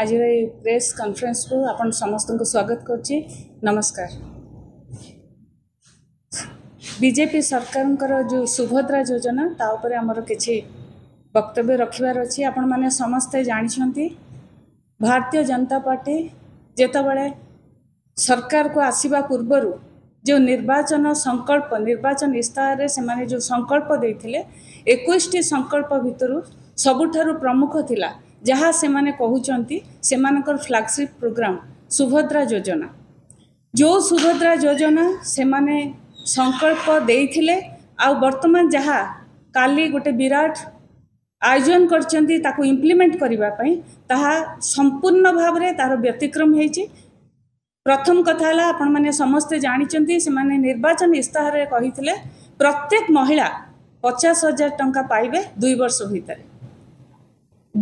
आज press conference को आप समस्त को स्वागत नमस्कार बीजेपी सरकार जो सुभद्रा योजना तापर आम कि वक्तव्य रखार अच्छी आपण मैंने समस्ते जानते भारतीय जनता पार्टी जोबले सरकार को आसवा पूर्व जो निर्वाचन संकल्प निर्वाचन इस्तार से माने जो संकल्प देते एक संकल्प भितर सबुठ प्रमुख थिला ଯାହା ସେମାନେ କହୁଛନ୍ତି ସେମାନଙ୍କର ଫ୍ଲାଗସିପ୍ ପ୍ରୋଗ୍ରାମ୍ ସୁଭଦ୍ରା ଯୋଜନା ଯେଉଁ ସୁଭଦ୍ରା ଯୋଜନା ସେମାନେ ସଂକଳ୍ପ ଦେଇଥିଲେ ଆଉ ବର୍ତ୍ତମାନ ଯାହା କାଲି ଗୋଟେ ବିରାଟ ଆୟୋଜନ କରିଛନ୍ତି ତାକୁ ଇମ୍ପ୍ଲିମେଣ୍ଟ କରିବା ପାଇଁ ତାହା ସମ୍ପୂର୍ଣ୍ଣ ଭାବରେ ତାର ବ୍ୟତିକ୍ରମ ହେଇଛି ପ୍ରଥମ କଥା ହେଲା ଆପଣମାନେ ସମସ୍ତେ ଜାଣିଛନ୍ତି ସେମାନେ ନିର୍ବାଚନ ଇସ୍ତାହାରରେ କହିଥିଲେ ପ୍ରତ୍ୟେକ ମହିଳା ପଚାଶ ହଜାର ଟଙ୍କା ପାଇବେ ଦୁଇ ବର୍ଷ ଭିତରେ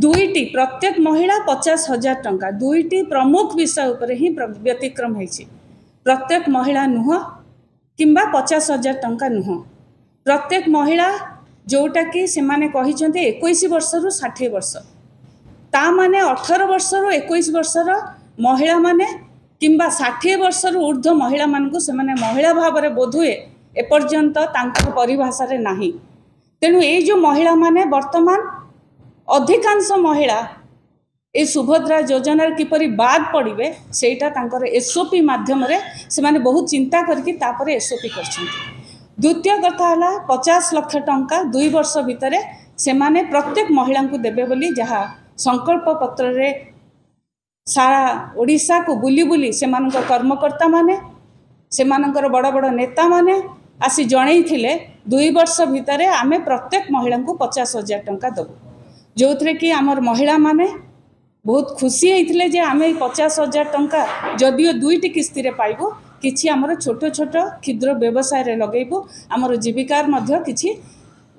ଦୁଇଟି ପ୍ରତ୍ୟେକ ମହିଳା ପଚାଶ ହଜାର ଟଙ୍କା ଦୁଇଟି ପ୍ରମୁଖ ବିଷୟ ଉପରେ ହିଁ ବ୍ୟତିକ୍ରମ ହେଇଛି ପ୍ରତ୍ୟେକ ମହିଳା ନୁହଁ କିମ୍ବା ପଚାଶ ହଜାର ଟଙ୍କା ନୁହଁ ପ୍ରତ୍ୟେକ ମହିଳା ଯେଉଁଟାକି ସେମାନେ କହିଛନ୍ତି ଏକୋଇଶ ବର୍ଷରୁ ଷାଠିଏ ବର୍ଷ ତା ମାନେ ଅଠର ବର୍ଷରୁ ଏକୋଇଶ ବର୍ଷର ମହିଳାମାନେ କିମ୍ବା ଷାଠିଏ ବର୍ଷରୁ ଉର୍ଦ୍ଧ୍ୱ ମହିଳାମାନଙ୍କୁ ସେମାନେ ମହିଳା ଭାବରେ ବୋଧହୁଏ ଏପର୍ଯ୍ୟନ୍ତ ତାଙ୍କ ପରିଭାଷାରେ ନାହିଁ ତେଣୁ ଏଇ ଯେଉଁ ମହିଳାମାନେ ବର୍ତ୍ତମାନ अधिकांश महिला ये सुभद्रा योजन किपर बाद पड़े से एसओपी मध्यम से माने बहुत चिंता करके एसओपी कर द्वितीय कथा है पचास लक्ष टा दुई वर्ष भितर से प्रत्येक महिला को देवे जहाँ संकल्प पत्र सारा ओडा को बुली बुली से कर्मकर्ता मैने बड़ बड़ नेता माने आसी जनई थे दुई वर्ष भितर आम प्रत्येक महिला को पचास हजार टाँह देवु ଯେଉଁଥିରେ କି ଆମର ମହିଳାମାନେ ବହୁତ ଖୁସି ହେଇଥିଲେ ଯେ ଆମେ ପଚାଶ ହଜାର ଟଙ୍କା ଯଦିଓ ଦୁଇଟି କିସ୍ତିରେ ପାଇବୁ କିଛି ଆମର ଛୋଟ ଛୋଟ କ୍ଷୁଦ୍ର ବ୍ୟବସାୟରେ ଲଗେଇବୁ ଆମର ଜୀବିକାର ମଧ୍ୟ କିଛି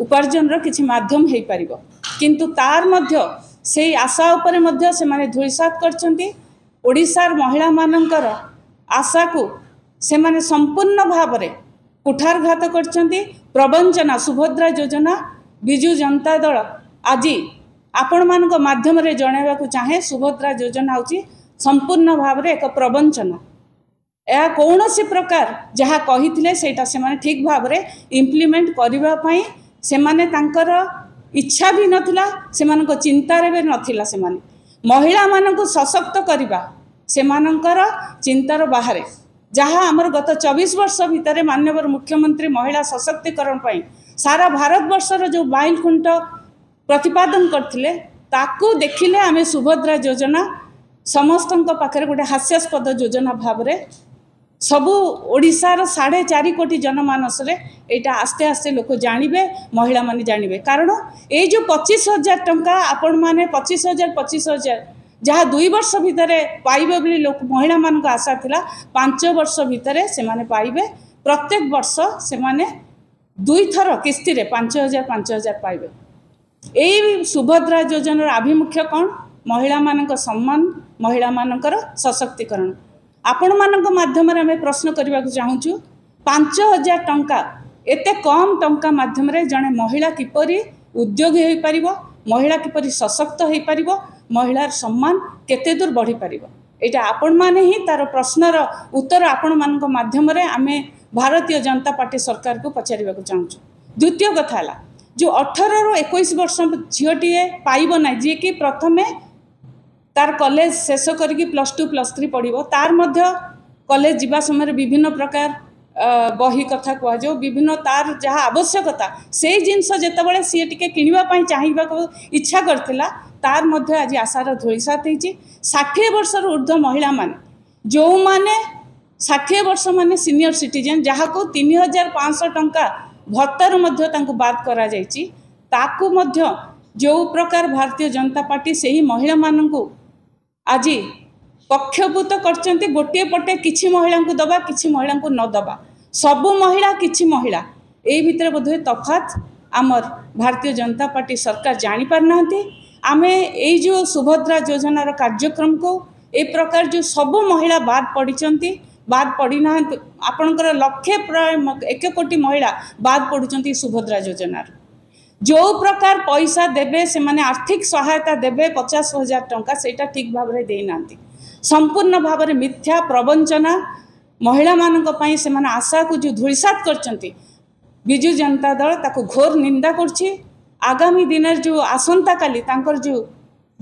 ଉପାର୍ଜନର କିଛି ମାଧ୍ୟମ ହେଇପାରିବ କିନ୍ତୁ ତାର ମଧ୍ୟ ସେଇ ଆଶା ଉପରେ ମଧ୍ୟ ସେମାନେ ଧୂଳିସାତ କରିଛନ୍ତି ଓଡ଼ିଶାର ମହିଳାମାନଙ୍କର ଆଶାକୁ ସେମାନେ ସମ୍ପୂର୍ଣ୍ଣ ଭାବରେ କୁଠାରଘାତ କରିଛନ୍ତି ପ୍ରବଞ୍ଚନା ସୁଭଦ୍ରା ଯୋଜନା ବିଜୁ ଜନତା ଦଳ ଆଜି ଆପଣମାନଙ୍କ ମାଧ୍ୟମରେ ଜଣାଇବାକୁ ଚାହେଁ ସୁଭଦ୍ରା ଯୋଜନା ହେଉଛି ସମ୍ପୂର୍ଣ୍ଣ ଭାବରେ ଏକ ପ୍ରବଞ୍ଚନ ଏହା କୌଣସି ପ୍ରକାର ଯାହା କହିଥିଲେ ସେଇଟା ସେମାନେ ଠିକ୍ ଭାବରେ ଇମ୍ପ୍ଲିମେଣ୍ଟ କରିବା ପାଇଁ ସେମାନେ ତାଙ୍କର ଇଚ୍ଛା ବି ନଥିଲା ସେମାନଙ୍କ ଚିନ୍ତାରେ ବି ନଥିଲା ସେମାନେ ମହିଳାମାନଙ୍କୁ ସଶକ୍ତ କରିବା ସେମାନଙ୍କର ଚିନ୍ତାର ବାହାରେ ଯାହା ଆମର ଗତ ଚବିଶ ବର୍ଷ ଭିତରେ ମାନ୍ୟବର ମୁଖ୍ୟମନ୍ତ୍ରୀ ମହିଳା ସଶକ୍ତିକରଣ ପାଇଁ ସାରା ଭାରତବର୍ଷର ଯେଉଁ ମାଇଲ୍ ଖୁଣ୍ଟ ପ୍ରତିପାଦନ କରିଥିଲେ ତାକୁ ଦେଖିଲେ ଆମେ ସୁଭଦ୍ରା ଯୋଜନା ସମସ୍ତଙ୍କ ପାଖରେ ଗୋଟେ ହାସ୍ୟାସ୍ପଦ ଯୋଜନା ଭାବରେ ସବୁ ଓଡ଼ିଶାର ସାଢ଼େ ଚାରି କୋଟି ଜନମାନସରେ ଏଇଟା ଆସ୍ତେ ଆସ୍ତେ ଲୋକ ଜାଣିବେ ମହିଳାମାନେ ଜାଣିବେ କାରଣ ଏଇ ଯେଉଁ ପଚିଶ ହଜାର ଟଙ୍କା ଆପଣମାନେ ପଚିଶ ହଜାର ପଚିଶ ହଜାର ଯାହା ଦୁଇ ବର୍ଷ ଭିତରେ ପାଇବେ ବୋଲି ଲୋକ ମହିଳାମାନଙ୍କ ଆଶା ଥିଲା ପାଞ୍ଚ ବର୍ଷ ଭିତରେ ସେମାନେ ପାଇବେ ପ୍ରତ୍ୟେକ ବର୍ଷ ସେମାନେ ଦୁଇଥର କିସ୍ତିରେ ପାଞ୍ଚ ହଜାର ପାଞ୍ଚ ହଜାର ପାଇବେ ଏଇ ସୁଭଦ୍ରା ଯୋଜନାର ଆଭିମୁଖ୍ୟ କ'ଣ ମହିଳାମାନଙ୍କ ସମ୍ମାନ ମହିଳାମାନଙ୍କର ସଶକ୍ତିକରଣ ଆପଣମାନଙ୍କ ମାଧ୍ୟମରେ ଆମେ ପ୍ରଶ୍ନ କରିବାକୁ ଚାହୁଁଛୁ ପାଞ୍ଚ ହଜାର ଟଙ୍କା ଏତେ କମ୍ ଟଙ୍କା ମାଧ୍ୟମରେ ଜଣେ ମହିଳା କିପରି ଉଦ୍ୟୋଗୀ ହୋଇପାରିବ ମହିଳା କିପରି ସଶକ୍ତ ହୋଇପାରିବ ମହିଳାର ସମ୍ମାନ କେତେ ଦୂର ବଢ଼ିପାରିବ ଏଇଟା ଆପଣମାନେ ହିଁ ତାର ପ୍ରଶ୍ନର ଉତ୍ତର ଆପଣମାନଙ୍କ ମାଧ୍ୟମରେ ଆମେ ଭାରତୀୟ ଜନତା ପାର୍ଟି ସରକାରକୁ ପଚାରିବାକୁ ଚାହୁଁଛୁ ଦ୍ୱିତୀୟ କଥା ହେଲା ଯେଉଁ ଅଠରରୁ ଏକୋଇଶ ବର୍ଷ ଝିଅଟିଏ ପାଇବ ନାହିଁ ଯିଏକି ପ୍ରଥମେ ତାର କଲେଜ ଶେଷ କରିକି ପ୍ଲସ୍ ଟୁ ପ୍ଲସ୍ ଥ୍ରୀ ପଢ଼ିବ ତାର ମଧ୍ୟ କଲେଜ ଯିବା ସମୟରେ ବିଭିନ୍ନ ପ୍ରକାର ବହି କଥା କୁହାଯାଉ ବିଭିନ୍ନ ତାର ଯାହା ଆବଶ୍ୟକତା ସେଇ ଜିନିଷ ଯେତେବେଳେ ସିଏ ଟିକେ କିଣିବା ପାଇଁ ଚାହିଁବାକୁ ଇଚ୍ଛା କରିଥିଲା ତାର ମଧ୍ୟ ଆଜି ଆଶାର ଧୂଳିସାତ ହେଇଛି ଷାଠିଏ ବର୍ଷରୁ ଉର୍ଦ୍ଧ୍ୱ ମହିଳାମାନେ ଯେଉଁମାନେ ଷାଠିଏ ବର୍ଷ ମାନେ ସିନିୟର ସିଟିଜେନ୍ ଯାହାକୁ ତିନି ହଜାର ପାଞ୍ଚଶହ ଟଙ୍କା ଭତ୍ତାରୁ ମଧ୍ୟ ତାଙ୍କୁ ବାଦ୍ କରାଯାଇଛି ତାକୁ ମଧ୍ୟ ଯେଉଁ ପ୍ରକାର ଭାରତୀୟ ଜନତା ପାର୍ଟି ସେହି ମହିଳାମାନଙ୍କୁ ଆଜି ପକ୍ଷଭୂତ କରିଛନ୍ତି ଗୋଟିଏ ପଟେ କିଛି ମହିଳାଙ୍କୁ ଦେବା କିଛି ମହିଳାଙ୍କୁ ନ ଦେବା ସବୁ ମହିଳା କିଛି ମହିଳା ଏଇ ଭିତରେ ବୋଧହୁଏ ତଫାତ ଆମର ଭାରତୀୟ ଜନତା ପାର୍ଟି ସରକାର ଜାଣିପାରୁନାହାନ୍ତି ଆମେ ଏଇ ଯେଉଁ ସୁଭଦ୍ରା ଯୋଜନାର କାର୍ଯ୍ୟକ୍ରମକୁ ଏ ପ୍ରକାର ଯେଉଁ ସବୁ ମହିଳା ବାଦ୍ ପଡ଼ିଛନ୍ତି ବାଦ୍ ପଡ଼ିନାହାନ୍ତି ଆପଣଙ୍କର ଲକ୍ଷେ ପ୍ରାୟ ଏକ କୋଟି ମହିଳା ବାଦ୍ ପଡ଼ୁଛନ୍ତି ସୁଭଦ୍ରା ଯୋଜନାରୁ ଯେଉଁ ପ୍ରକାର ପଇସା ଦେବେ ସେମାନେ ଆର୍ଥିକ ସହାୟତା ଦେବେ ପଚାଶ ହଜାର ଟଙ୍କା ସେଇଟା ଠିକ୍ ଭାବରେ ଦେଇନାହାନ୍ତି ସମ୍ପୂର୍ଣ୍ଣ ଭାବରେ ମିଥ୍ୟା ପ୍ରବଞ୍ଚନା ମହିଳାମାନଙ୍କ ପାଇଁ ସେମାନେ ଆଶାକୁ ଯେଉଁ ଧୂଳିସାତ କରିଛନ୍ତି ବିଜୁ ଜନତା ଦଳ ତାକୁ ଘୋର ନିନ୍ଦା କରୁଛି ଆଗାମୀ ଦିନରେ ଯେଉଁ ଆସନ୍ତାକାଲି ତାଙ୍କର ଯେଉଁ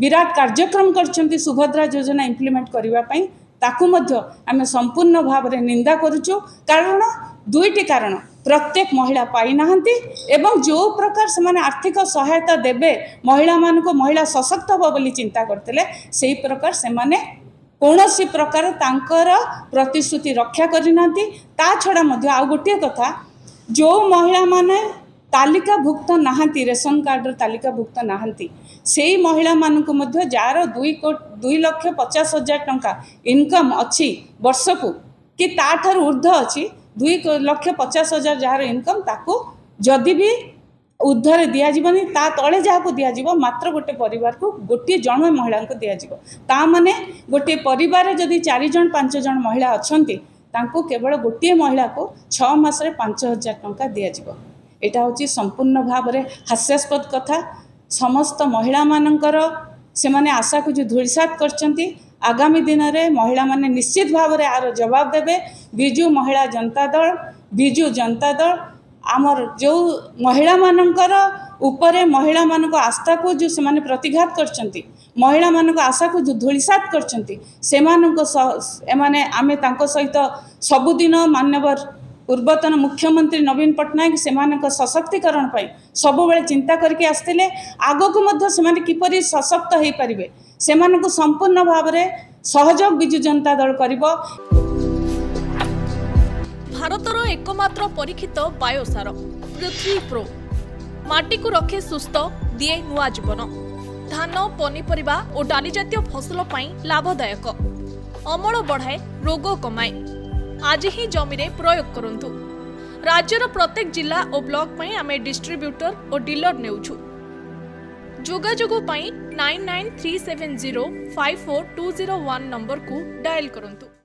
ବିରାଟ କାର୍ଯ୍ୟକ୍ରମ କରିଛନ୍ତି ସୁଭଦ୍ରା ଯୋଜନା ଇମ୍ପ୍ଲିମେଣ୍ଟ କରିବା ପାଇଁ ତାକୁ ମଧ୍ୟ ଆମେ ସମ୍ପୂର୍ଣ୍ଣ ଭାବରେ ନିନ୍ଦା କରୁଛୁ କାରଣ ଦୁଇଟି କାରଣ ପ୍ରତ୍ୟେକ ମହିଳା ପାଇନାହାନ୍ତି ଏବଂ ଯେଉଁ ପ୍ରକାର ସେମାନେ ଆର୍ଥିକ ସହାୟତା ଦେବେ ମହିଳାମାନଙ୍କୁ ମହିଳା ସଶକ୍ତ ହେବ ବୋଲି ଚିନ୍ତା କରିଥିଲେ ସେହି ପ୍ରକାର ସେମାନେ କୌଣସି ପ୍ରକାର ତାଙ୍କର ପ୍ରତିଶ୍ରୁତି ରକ୍ଷା କରିନାହାନ୍ତି ତା ଛଡ଼ା ମଧ୍ୟ ଆଉ ଗୋଟିଏ କଥା ଯେଉଁ ମହିଳାମାନେ ତାଲିକାଭୁକ୍ତ ନାହାନ୍ତି ରେସନ କାର୍ଡ଼ର ତାଲିକାଭୁକ୍ତ ନାହାନ୍ତି ସେଇ ମହିଳାମାନଙ୍କୁ ମଧ୍ୟ ଯାହାର ଦୁଇ ଦୁଇ ଲକ୍ଷ ପଚାଶ ହଜାର ଟଙ୍କା ଇନକମ୍ ଅଛି ବର୍ଷକୁ କି ତା'ଠାରୁ ଉର୍ଦ୍ଧ୍ୱ ଅଛି ଦୁଇ ଲକ୍ଷ ପଚାଶ ହଜାର ଯାହାର ଇନକମ୍ ତାକୁ ଯଦି ବି ଉଦ୍ଧାର ଦିଆଯିବନି ତା ତଳେ ଯାହାକୁ ଦିଆଯିବ ମାତ୍ର ଗୋଟେ ପରିବାରକୁ ଗୋଟିଏ ଜଣ ମହିଳାଙ୍କୁ ଦିଆଯିବ ତା ମାନେ ଗୋଟିଏ ପରିବାରରେ ଯଦି ଚାରିଜଣ ପାଞ୍ଚ ଜଣ ମହିଳା ଅଛନ୍ତି ତାଙ୍କୁ କେବଳ ଗୋଟିଏ ମହିଳାକୁ ଛଅ ମାସରେ ପାଞ୍ଚ ହଜାର ଟଙ୍କା ଦିଆଯିବ এটা ହେଉଛି ସମ୍ପୂର୍ଣ୍ଣ ଭାବରେ ହାସ୍ୟାସ୍ପଦ କଥା ସମସ୍ତ ମହିଳାମାନଙ୍କର ସେମାନେ ଆଶାକୁ ଯେଉଁ ଧୂଳିସାତ କରିଛନ୍ତି ଆଗାମୀ ଦିନରେ ମହିଳାମାନେ ନିଶ୍ଚିତ ଭାବରେ ଆର ଜବାବ ଦେବେ ବିଜୁ ମହିଳା ଜନତା ଦଳ ବିଜୁ ଜନତା ଦଳ ଆମର ଯେଉଁ ମହିଳାମାନଙ୍କର ଉପରେ ମହିଳାମାନଙ୍କ ଆସ୍ଥାକୁ ଯେଉଁ ସେମାନେ ପ୍ରତିଘାତ କରିଛନ୍ତି ମହିଳାମାନଙ୍କ ଆଶାକୁ ଯେଉଁ ଧୂଳିସାତ କରିଛନ୍ତି ସେମାନଙ୍କ ସହ ଏମାନେ ଆମେ ତାଙ୍କ ସହିତ ସବୁଦିନ ମାନ୍ୟବର ପୂର୍ବତନ ମୁଖ୍ୟମନ୍ତ୍ରୀ ନବୀନ ପଟ୍ଟନାୟକ ସେମାନଙ୍କ ସଶକ୍ତିକରଣ ପାଇଁ ସବୁବେଳେ ଚିନ୍ତା କରିକି ଆସିଥିଲେ ଆଗକୁ ମଧ୍ୟ ସେମାନେ କିପରି ସଶକ୍ତ ହୋଇପାରିବେ ସେମାନଙ୍କୁ ସମ୍ପୂର୍ଣ୍ଣ ଭାବରେ ସହଯୋଗ ବିଜୁ ଜନତା ଦଳ କରିବ ଭାରତର ଏକମାତ୍ର ପରୀକ୍ଷିତ ବାୟୋସାର ପୃଥିବୀ ପ୍ରୋ ମାଟିକୁ ରଖେ ସୁସ୍ଥ ଦିଏ ନୂଆ ଜୀବନ ଧାନ ପନିପରିବା ଓ ଡାଲି ଜାତୀୟ ଫସଲ ପାଇଁ ଲାଭଦାୟକ ଅମଳ ବଢ଼ାଏ ରୋଗ କମାଏ ଆଜି ହିଁ ଜମିରେ ପ୍ରୟୋଗ କରନ୍ତୁ ରାଜ୍ୟର ପ୍ରତ୍ୟେକ ଜିଲ୍ଲା ଓ ବ୍ଲକ ପାଇଁ ଆମେ ଡିଷ୍ଟ୍ରିବ୍ୟୁଟର ଓ ଡିଲର ନେଉଛୁ ଯୋଗାଯୋଗ ପାଇଁ nine nine three seven zero five four two zero one ନମ୍ବରକୁ ଡାଏଲ୍ କରନ୍ତୁ